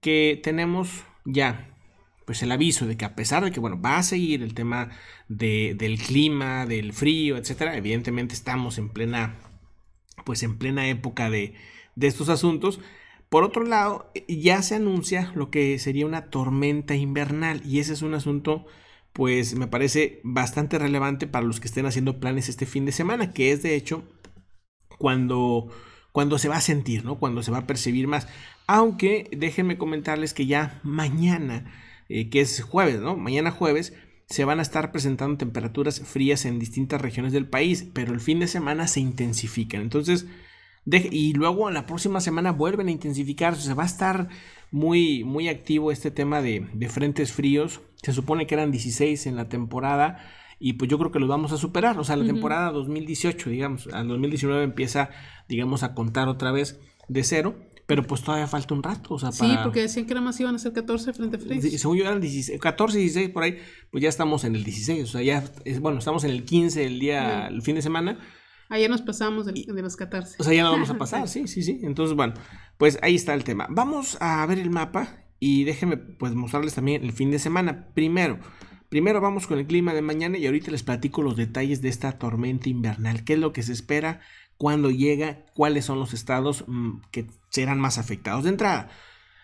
que tenemos ya pues el aviso de que a pesar de que bueno va a seguir el tema del clima del frío etcétera evidentemente estamos en plena pues en plena época de, de estos asuntos por otro lado ya se anuncia lo que sería una tormenta invernal y ese es un asunto pues me parece bastante relevante para los que estén haciendo planes este fin de semana que es de hecho cuando cuando se va a sentir, ¿no? Cuando se va a percibir más. Aunque déjenme comentarles que ya mañana, eh, que es jueves, ¿no? Mañana jueves se van a estar presentando temperaturas frías en distintas regiones del país, pero el fin de semana se intensifican. Entonces, y luego la próxima semana vuelven a intensificarse. se va a estar muy, muy activo este tema de, de, frentes fríos. Se supone que eran 16 en la temporada y pues yo creo que los vamos a superar. O sea, la temporada 2018, digamos, al 2019 empieza, digamos, a contar otra vez de cero. Pero pues todavía falta un rato, o sea, para... Sí, porque decían que nada más iban a ser 14 frente a frente Según yo eran 16, 14, 16 por ahí, pues ya estamos en el 16, o sea, ya, es, bueno, estamos en el 15 el día, el fin de semana, Ayer nos pasamos de, de, los 14. O sea, ya no vamos a pasar, sí, sí, sí. Entonces, bueno, pues ahí está el tema. Vamos a ver el mapa y déjenme pues mostrarles también el fin de semana. Primero, Primero vamos con el clima de mañana y ahorita les platico los detalles de esta tormenta invernal, qué es lo que se espera, cuándo llega, cuáles son los estados mm, que serán más afectados. De entrada,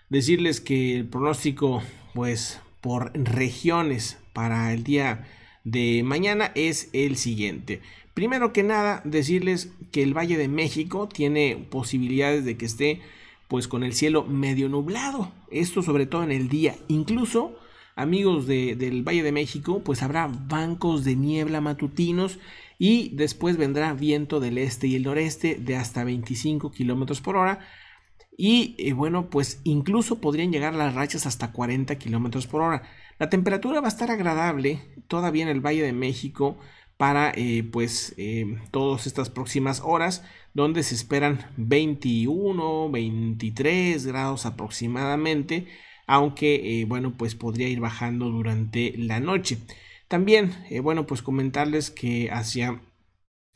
decirles que el pronóstico, pues por regiones para el día de mañana es el siguiente. Primero que nada, decirles que el Valle de México tiene posibilidades de que esté pues con el cielo medio nublado. Esto sobre todo en el día. Incluso amigos del Valle de México, pues habrá bancos de niebla matutinos y después vendrá viento del este y el noreste de hasta 25 kilómetros por hora. Y eh, bueno, pues incluso podrían llegar las rachas hasta 40 kilómetros por hora. La temperatura va a estar agradable todavía en el Valle de México para eh, pues eh, todas estas próximas horas donde se esperan 21, 23 grados aproximadamente aunque eh, bueno, pues podría ir bajando durante la noche. También, eh, bueno, pues comentarles que hacia,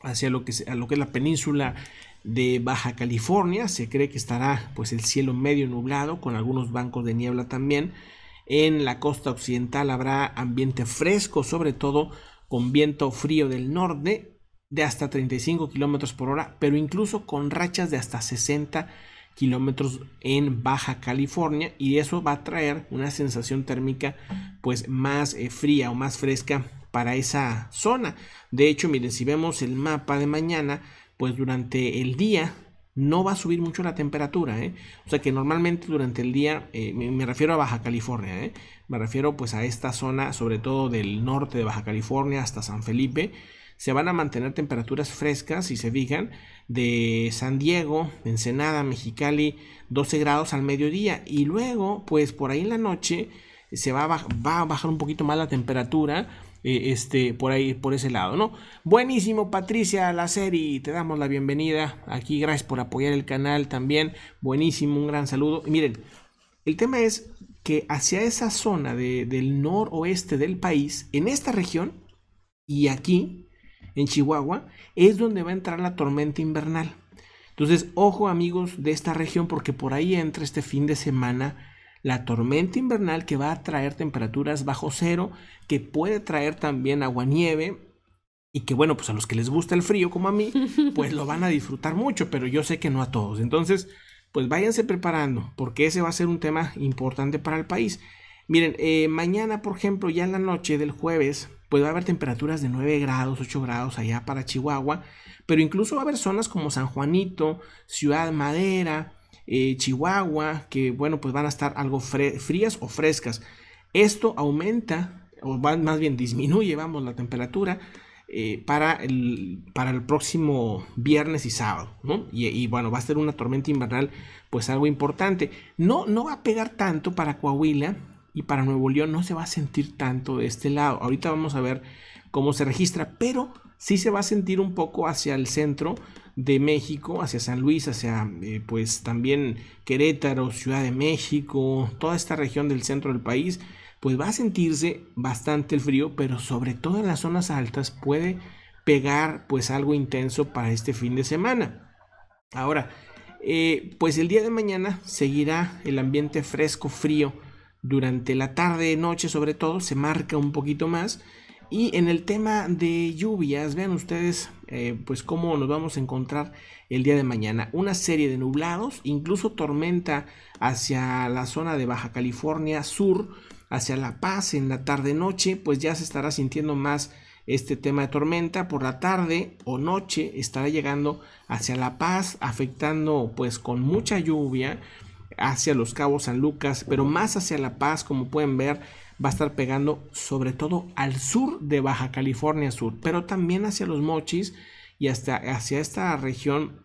hacia lo, que, a lo que es la península de Baja California se cree que estará pues el cielo medio nublado con algunos bancos de niebla también. En la costa occidental habrá ambiente fresco, sobre todo con viento frío del norte de hasta 35 kilómetros por hora, pero incluso con rachas de hasta 60 kilómetros kilómetros en Baja California y eso va a traer una sensación térmica pues más eh, fría o más fresca para esa zona. De hecho, miren, si vemos el mapa de mañana, pues durante el día no va a subir mucho la temperatura. ¿eh? O sea que normalmente durante el día, eh, me, refiero a Baja California, me refiero pues a esta zona, sobre todo del norte de Baja California hasta San Felipe, se van a mantener temperaturas frescas, si se fijan, de San Diego, Ensenada, Mexicali, 12 grados al mediodía. Y luego, pues por ahí en la noche, se va a, va a bajar un poquito más la temperatura. Eh, este, por ahí, por ese lado, ¿no? Buenísimo, Patricia, la serie, te damos la bienvenida aquí, gracias por apoyar el canal también, buenísimo, un gran saludo. miren, el tema es que hacia esa zona del noroeste del país, en esta región y aquí, en Chihuahua, es donde va a entrar la tormenta invernal. Entonces, ojo amigos de esta región, porque por ahí entra este fin de semana la tormenta invernal que va a traer temperaturas bajo cero, que puede traer también agua nieve y que bueno, pues a los que les gusta el frío como a mí, pues lo van a disfrutar mucho, pero yo sé que no a todos. Entonces, pues váyanse preparando, porque ese va a ser un tema importante para el país. Miren, eh, mañana, por ejemplo, ya en la noche del jueves, pues va a haber temperaturas de 9 grados, 8 grados allá para Chihuahua, pero incluso va a haber zonas como San Juanito, Ciudad Madera, eh, Chihuahua, que bueno, pues van a estar algo frías o frescas. Esto aumenta, o más bien disminuye, vamos, la temperatura eh, para, el, para el próximo viernes y sábado, ¿no? Y, bueno, va a ser una tormenta invernal, pues algo importante. No, no va a pegar tanto para Coahuila, y para Nuevo León no se va a sentir tanto de este lado. Ahorita vamos a ver cómo se registra, pero sí se va a sentir un poco hacia el centro de México, hacia San Luis, hacia eh, pues también Querétaro, Ciudad de México, toda esta región del centro del país, pues va a sentirse bastante el frío, pero sobre todo en las zonas altas puede pegar pues algo intenso para este fin de semana. Ahora, eh, pues el día de mañana seguirá el ambiente fresco, frío, durante la tarde, noche sobre todo, se marca un poquito más. Y en el tema de lluvias, vean ustedes eh, pues cómo nos vamos a encontrar el día de mañana. Una serie de nublados, incluso tormenta hacia la zona de Baja California Sur, hacia La Paz en la tarde-noche, pues ya se estará sintiendo más este tema de tormenta por la tarde o noche estará llegando hacia La Paz afectando pues con mucha lluvia hacia los cabos San Lucas, pero más hacia La Paz, como pueden ver, va a estar pegando sobre todo al sur de Baja California Sur, pero también hacia los Mochis y hasta hacia esta región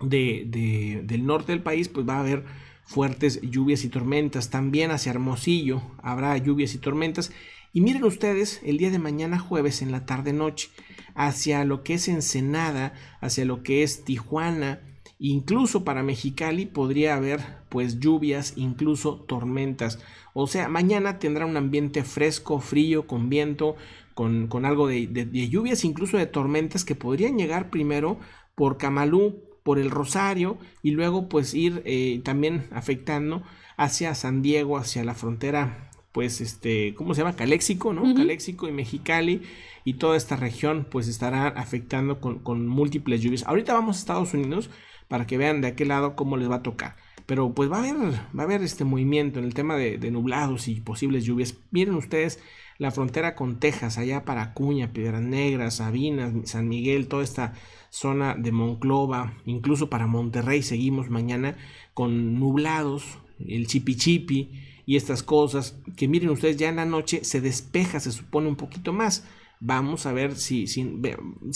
de, del norte del país, pues va a haber fuertes lluvias y tormentas. También hacia Hermosillo habrá lluvias y tormentas. Y miren ustedes, el día de mañana jueves en la tarde noche, hacia lo que es Ensenada, hacia lo que es Tijuana, Incluso para Mexicali podría haber pues lluvias, incluso tormentas. O sea, mañana tendrá un ambiente fresco, frío, con viento, con, algo de, lluvias, incluso de tormentas que podrían llegar primero por Camalú, por el Rosario y luego pues ir eh, también afectando hacia San Diego, hacia la frontera pues este, ¿cómo se llama? Caléxico, ¿no? y Mexicali y toda esta región pues estará afectando con, múltiples lluvias. Ahorita vamos a Estados Unidos para que vean de aquel lado cómo les va a tocar. Pero pues va a haber, va a haber este movimiento en el tema de, de nublados y posibles lluvias. Miren ustedes la frontera con Texas, allá para Cuña, Piedras Negras, Sabinas, San Miguel, toda esta zona de Monclova, incluso para Monterrey seguimos mañana con nublados, el Chipichipi, y estas cosas, que miren ustedes ya en la noche se despeja, se supone un poquito más. Vamos a ver si,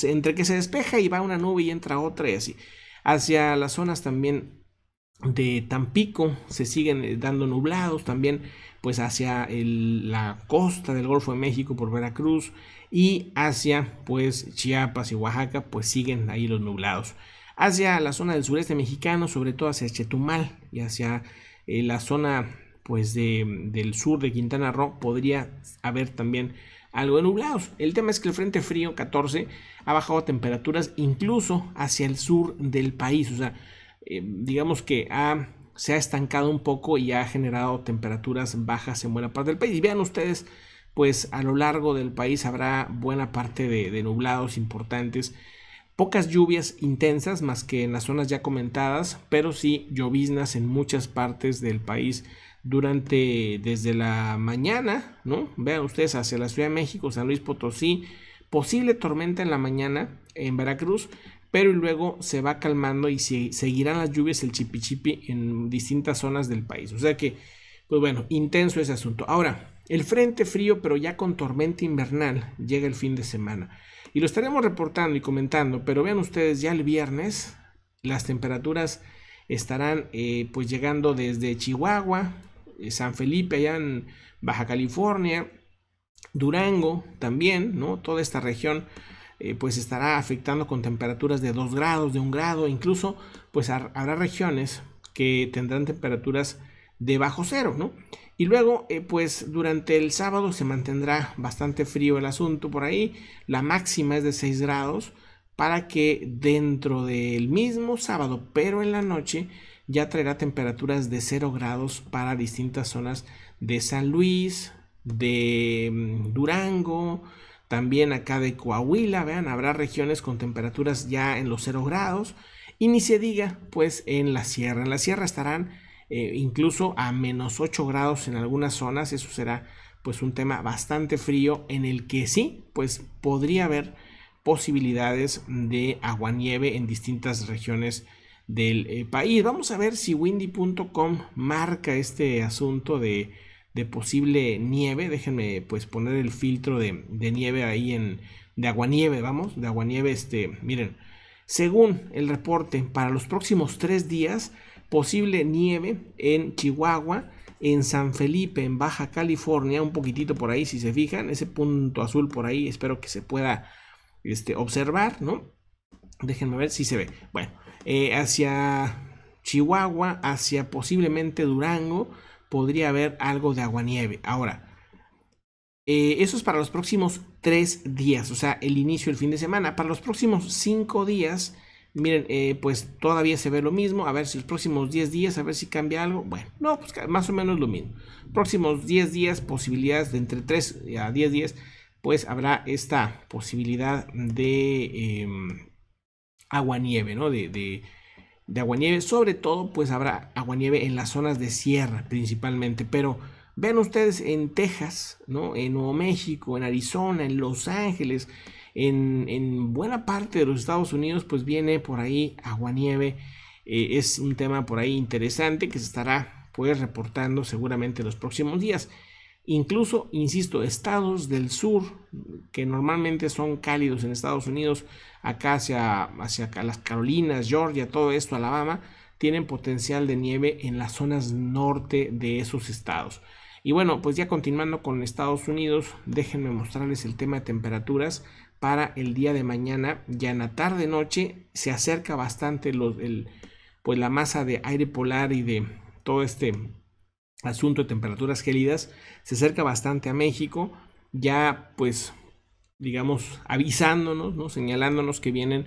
entre que se despeja y va una nube y entra otra y así. Hacia las zonas también de Tampico se siguen eh, dando nublados también pues hacia la costa del Golfo de México por Veracruz y hacia pues Chiapas y Oaxaca pues siguen ahí los nublados hacia la zona del sureste mexicano sobre todo hacia Chetumal y hacia eh, la zona pues del sur de Quintana Roo podría haber también algo de nublados. El tema es que el Frente Frío 14 ha bajado temperaturas incluso hacia el sur del país, o sea, eh, digamos que se ha estancado un poco y ha generado temperaturas bajas en buena parte del país. Y vean ustedes, pues a lo largo del país habrá buena parte de, de nublados importantes. Pocas lluvias intensas, más que en las zonas ya comentadas, pero sí lloviznas en muchas partes del país durante desde la mañana, ¿no? Vean ustedes hacia la Ciudad de México, San Luis Potosí, posible tormenta en la mañana en Veracruz, pero luego se va calmando y seguirán las lluvias el chipichipi en distintas zonas del país. O sea que, pues bueno, intenso ese asunto. Ahora, el frente frío, pero ya con tormenta invernal, llega el fin de semana. Y lo estaremos reportando y comentando, pero vean ustedes, ya el viernes las temperaturas estarán eh, pues llegando desde Chihuahua, eh, San Felipe allá en Baja California, Durango también, ¿no? Toda esta región eh, pues estará afectando con temperaturas de 2 grados, de 1 grado, e incluso pues habrá regiones que tendrán temperaturas de bajo cero, ¿no? Y luego, eh, pues durante el sábado se mantendrá bastante frío el asunto por ahí, la máxima es de 6 grados, para que dentro del mismo sábado, pero en la noche, ya traerá temperaturas de 0 grados para distintas zonas de San Luis, de mm, Durango, también acá de Coahuila, vean, habrá regiones con temperaturas ya en los 0 grados y ni se diga pues en la sierra, en la sierra estarán eh, incluso a menos 8 grados en algunas zonas, eso será pues un tema bastante frío en el que sí, pues podría haber posibilidades de aguanieve en distintas regiones del eh, país. Vamos a ver si windy.com marca este asunto de, posible nieve. Déjenme pues poner el filtro de, nieve ahí en de aguanieve, vamos, de aguanieve este, miren. Según el reporte, para los próximos tres días, posible nieve en Chihuahua, en San Felipe, en Baja California, un poquitito por ahí, si se fijan, ese punto azul por ahí, espero que se pueda este, observar, ¿no? Déjenme ver si se ve. Bueno, eh, hacia Chihuahua, hacia posiblemente Durango, podría haber algo de aguanieve. Ahora, eh, eso es para los próximos tres días, o sea, el inicio, el fin de semana. Para los próximos cinco días, miren, eh, pues todavía se ve lo mismo. A ver si los próximos 10 días, a ver si cambia algo. Bueno, no, pues más o menos lo mismo. Próximos 10 días, posibilidades de entre 3 a 10 días, pues habrá esta posibilidad de... Em, aguanieve, ¿no? De, de, de aguanieve, sobre todo pues habrá aguanieve en las zonas de sierra principalmente, pero ven ustedes en Texas, ¿no? En Nuevo México, en Arizona, en Los Ángeles, en, buena parte de los Estados Unidos pues viene por ahí aguanieve, nieve eh, es un tema por ahí interesante que se estará pues reportando seguramente los próximos días. Incluso, insisto, estados del sur, que normalmente son cálidos en Estados Unidos, acá hacia, hacia las Carolinas, Georgia, todo esto, Alabama, tienen potencial de nieve en las zonas norte de esos estados. Y bueno, pues ya continuando con Estados Unidos, déjenme mostrarles el tema de temperaturas para el día de mañana. Ya en la tarde noche se acerca bastante el, pues la masa de aire polar y de todo este asunto de temperaturas gélidas, se acerca bastante a México, ya pues digamos avisándonos, ¿no? señalándonos que vienen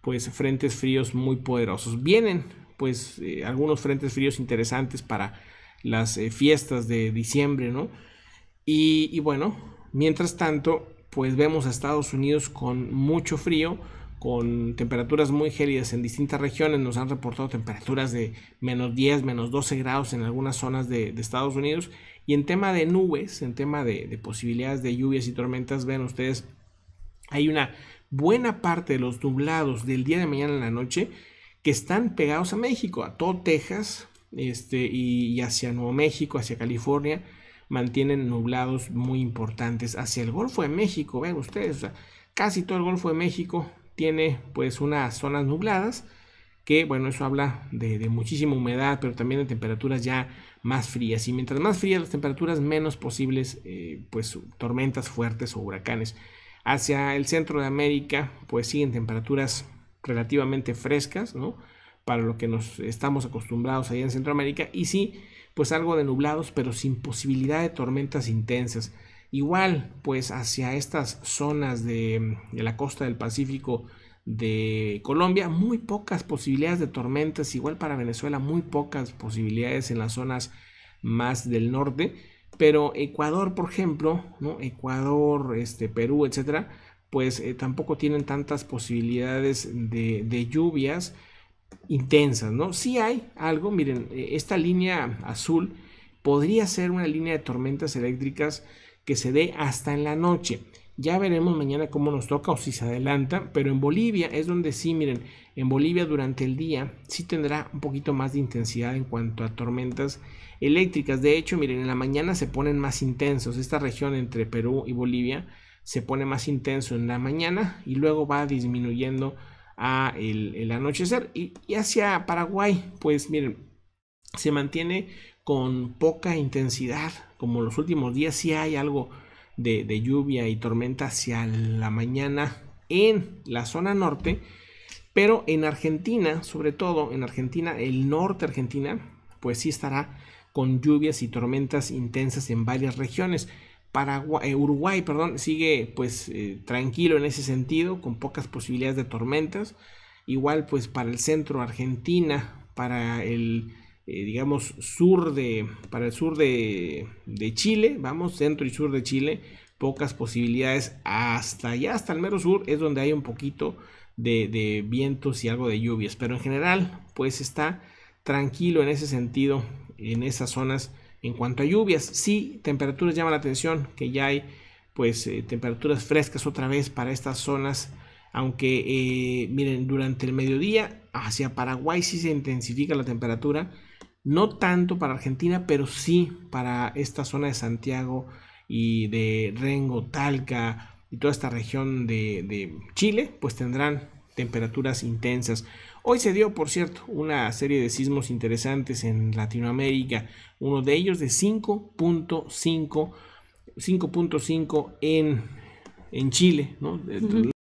pues frentes fríos muy poderosos. Vienen pues eh, algunos frentes fríos interesantes para las eh, fiestas de diciembre, ¿no? Y, y bueno, mientras tanto, pues vemos a Estados Unidos con mucho frío, con temperaturas muy gélidas en distintas regiones. Nos han reportado temperaturas de menos 10, menos 12 grados en algunas zonas de, Estados Unidos. Y en tema de nubes, en tema de, posibilidades de lluvias y tormentas, ven ustedes, hay una buena parte de los nublados del día de mañana en la noche que están pegados a México, a todo Texas este, y, hacia Nuevo México, hacia California, mantienen nublados muy importantes. Hacia el Golfo de México, ven ustedes, casi todo el Golfo de México tiene pues unas zonas nubladas que bueno, eso habla de, muchísima humedad, pero también de temperaturas ya más frías. Y mientras más frías las temperaturas, menos posibles eh, pues tormentas fuertes o huracanes. Hacia el centro de América, pues en temperaturas relativamente frescas, Para lo que nos estamos acostumbrados allá en Centroamérica. Y sí, pues algo de nublados, pero sin posibilidad de tormentas intensas. Igual, pues hacia estas zonas mm, de, la costa del Pacífico de Colombia, muy pocas posibilidades de tormentas, igual para Venezuela, muy pocas posibilidades en las zonas más del norte, pero Ecuador, por ejemplo, ¿no? Ecuador, este, Perú, etcétera, pues eh, tampoco tienen tantas posibilidades de, lluvias intensas, ¿no? Sí hay algo, miren, eh, esta línea azul podría ser una línea de tormentas eléctricas que se dé hasta en la noche. Ya veremos mañana cómo nos toca o si se adelanta, pero en Bolivia es donde sí, miren, en Bolivia durante el día sí tendrá un poquito más de intensidad en cuanto a tormentas eléctricas. De hecho, miren, en la mañana se ponen más intensos. Esta región entre Perú y Bolivia se pone más intenso en la mañana y luego va disminuyendo a el, anochecer. Y, y hacia Paraguay, pues miren, se mantiene con poca intensidad, como los últimos días si hay algo de, lluvia y tormenta hacia la mañana en la zona norte, pero en Argentina, sobre todo en Argentina, el norte Argentina, pues sí estará con lluvias y tormentas intensas en varias regiones. Paraguay, eh, Uruguay, perdón, sigue pues eh, tranquilo en ese sentido, con pocas posibilidades de tormentas. Igual pues para el centro Argentina, para el eh, digamos, sur de, para el sur de, Chile, vamos, centro y sur de Chile, pocas posibilidades. Hasta allá, hasta el mero sur, es donde hay un poquito de, vientos y algo de lluvias. Pero en general, pues está tranquilo en ese sentido, en esas zonas. En cuanto a lluvias, sí, temperaturas llama la atención, que ya hay pues eh, temperaturas frescas otra vez para estas zonas. Aunque, eh, miren, durante el mediodía hacia Paraguay sí se intensifica la temperatura no tanto para Argentina, pero sí para esta zona de Santiago y de Rengo, Talca y toda esta región de, Chile, pues tendrán temperaturas intensas. Hoy se dio, por cierto, una serie de sismos interesantes en Latinoamérica, uno de ellos de 5.5, 5.5 en, Chile, ¿no?